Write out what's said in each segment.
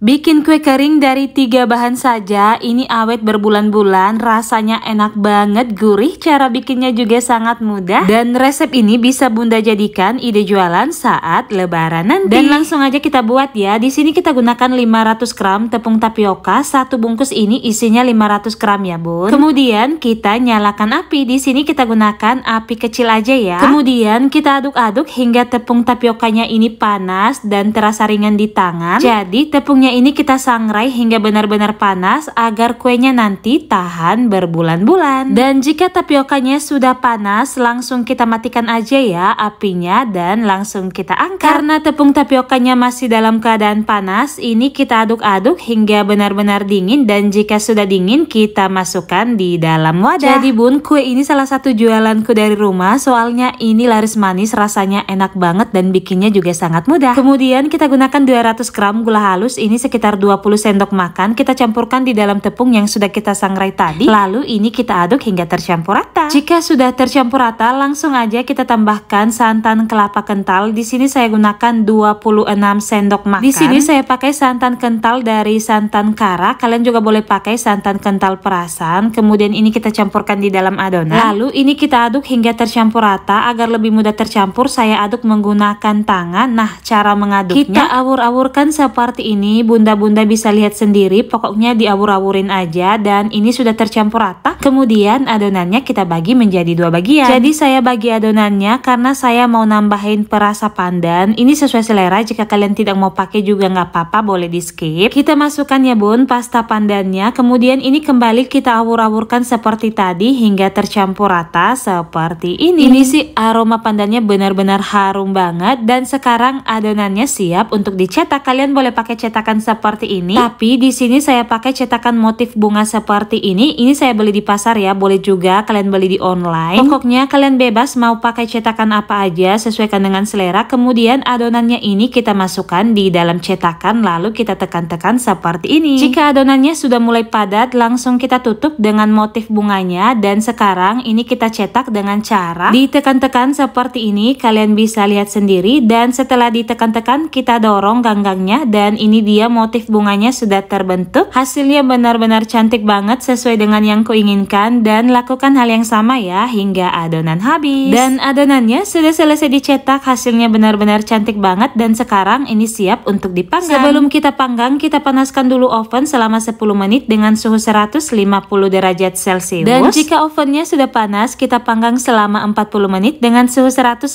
Bikin kue kering dari tiga bahan saja, ini awet berbulan-bulan, rasanya enak banget, gurih, cara bikinnya juga sangat mudah. Dan resep ini bisa bunda jadikan ide jualan saat lebaran nanti. Dan langsung aja kita buat ya, di sini kita gunakan 500 gram tepung tapioka, satu bungkus ini isinya 500 gram ya bun. Kemudian kita nyalakan api, di sini kita gunakan api kecil aja ya. Kemudian kita aduk-aduk hingga tepung tapiokanya ini panas dan terasa ringan di tangan. Jadi tepungnya Kuenya ini kita sangrai hingga benar-benar panas agar kuenya nanti tahan berbulan-bulan. Dan jika tapiokanya sudah panas, langsung kita matikan aja ya apinya dan langsung kita angkat. Karena tepung tapiokanya masih dalam keadaan panas, ini kita aduk-aduk hingga benar-benar dingin dan jika sudah dingin kita masukkan di dalam wadah. Jadi bun, kue ini salah satu jualanku dari rumah soalnya ini laris manis, rasanya enak banget dan bikinnya juga sangat mudah. Kemudian kita gunakan 200 gram gula halus ini sekitar 20 sendok makan kita campurkan di dalam tepung yang sudah kita sangrai tadi. Lalu ini kita aduk hingga tercampur rata. Jika sudah tercampur rata, langsung aja kita tambahkan santan kelapa kental. Di sini saya gunakan 26 sendok makan. Di sini saya pakai santan kental dari santan kara. Kalian juga boleh pakai santan kental perasan. Kemudian ini kita campurkan di dalam adonan. Lalu ini kita aduk hingga tercampur rata agar lebih mudah tercampur. Saya aduk menggunakan tangan. Nah, cara mengaduknya kita awur-awurkan seperti ini bunda-bunda bisa lihat sendiri, pokoknya diawur-awurin aja dan ini sudah tercampur rata. Kemudian adonannya kita bagi menjadi dua bagian. Jadi saya bagi adonannya karena saya mau nambahin perasa pandan. Ini sesuai selera, jika kalian tidak mau pakai juga nggak apa-apa, boleh di skip. Kita masukkan ya bun pasta pandannya, kemudian ini kembali kita awur-awurkan seperti tadi hingga tercampur rata seperti ini. Ini sih aroma pandannya benar-benar harum banget dan sekarang adonannya siap untuk dicetak. Kalian boleh pakai cetakan seperti ini. Tapi di sini saya pakai cetakan motif bunga seperti ini. Ini saya beli di pasar ya, boleh juga kalian beli di online. Pokoknya kalian bebas mau pakai cetakan apa aja sesuaikan dengan selera. Kemudian adonannya ini kita masukkan di dalam cetakan lalu kita tekan-tekan seperti ini. Jika adonannya sudah mulai padat, langsung kita tutup dengan motif bunganya dan sekarang ini kita cetak dengan cara ditekan-tekan seperti ini. Kalian bisa lihat sendiri dan setelah ditekan-tekan kita dorong ganggangnya dan ini dia motif bunganya sudah terbentuk. Hasilnya benar-benar cantik banget sesuai dengan yang kuinginkan dan lakukan hal yang sama ya hingga adonan habis. Dan adonannya sudah selesai dicetak, hasilnya benar-benar cantik banget dan sekarang ini siap untuk dipanggang. Sebelum kita panggang, kita panaskan dulu oven selama 10 menit dengan suhu 150 derajat Celcius. Dan jika ovennya sudah panas, kita panggang selama 40 menit dengan suhu 150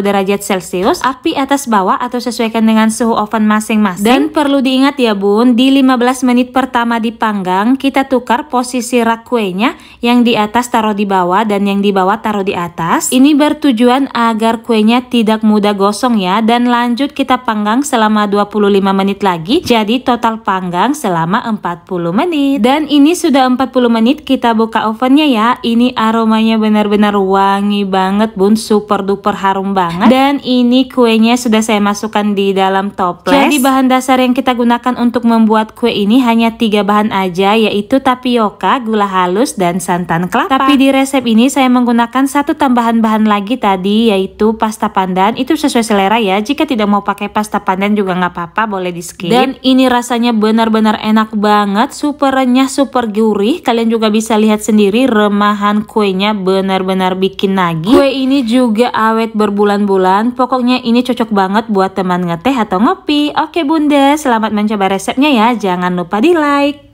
derajat Celcius. Api atas bawah atau sesuaikan dengan suhu oven masing-masing. Dan perlu diingat Ingat ya bun, di 15 menit pertama dipanggang, kita tukar posisi rak kuenya yang di atas taruh di bawah dan yang di bawah taruh di atas. Ini bertujuan agar kuenya tidak mudah gosong ya dan lanjut kita panggang selama 25 menit lagi. Jadi total panggang selama 40 menit. Dan ini sudah 40 menit kita buka ovennya ya. Ini aromanya benar-benar wangi banget bun, super duper harum banget. Dan ini kuenya sudah saya masukkan di dalam toples. Jadi bahan dasar yang kita gunakan untuk membuat kue ini hanya tiga bahan aja yaitu tapioka, gula halus, dan santan kelapa. Tapi di resep ini saya menggunakan satu tambahan bahan lagi tadi yaitu pasta pandan. Itu sesuai selera ya. Jika tidak mau pakai pasta pandan juga nggak apa-apa, boleh di skip. Dan ini rasanya benar-benar enak banget, super renyah, super gurih. Kalian juga bisa lihat sendiri remahan kuenya benar-benar bikin nagih. Kue ini juga awet berbulan-bulan. Pokoknya ini cocok banget buat teman ngeteh atau ngopi. Oke Bunda, selamat selamat mencoba resepnya ya. Jangan lupa di like.